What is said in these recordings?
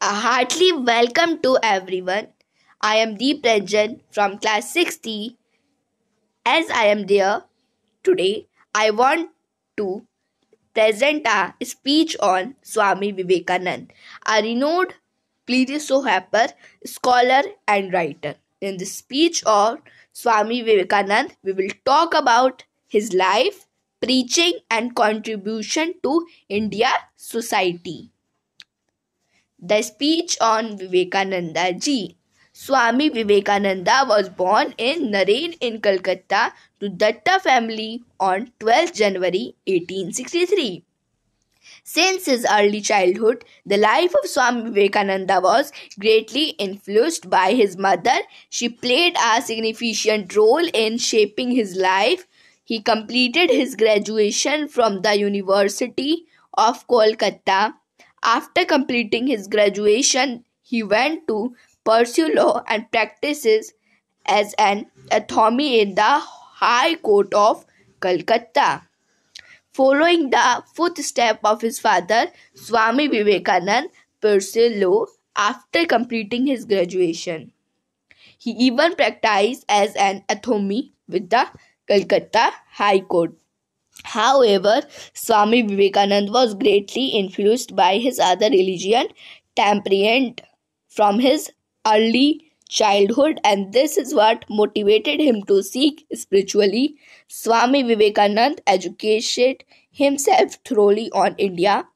A heartily welcome to everyone. I am Deep Ranjan from class 6D. As I am there today, I want to present a speech on Swami Vivekanand, a renowned helper, scholar and writer. In the speech of Swami Vivekanand, we will talk about his life, preaching and contribution to India society. The speech on Vivekananda ji. Swami Vivekananda was born in Narain in Calcutta to Datta family on 12 January 1863. Since his early childhood, the life of Swami Vivekananda was greatly influenced by his mother. She played a significant role in shaping his life. He completed his graduation from the University of Kolkata after completing his graduation, he went to pursue law and practices as an attorney in the High Court of Calcutta. Following the footsteps of his father, Swami Vivekanand pursued law after completing his graduation. He even practiced as an attorney with the Calcutta High Court. However, Swami Vivekananda was greatly influenced by his other religion, temperament, from his early childhood, and this is what motivated him to seek spiritually. Swami Vivekananda educated himself thoroughly on India,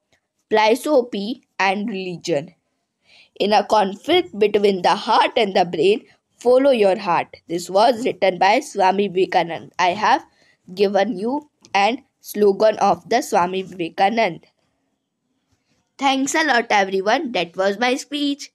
philosophy, and religion. In a conflict between the heart and the brain, follow your heart. This was written by Swami Vivekananda. I have given you and slogan of the Swami Vivekanand. Thanks a lot, everyone. That was my speech.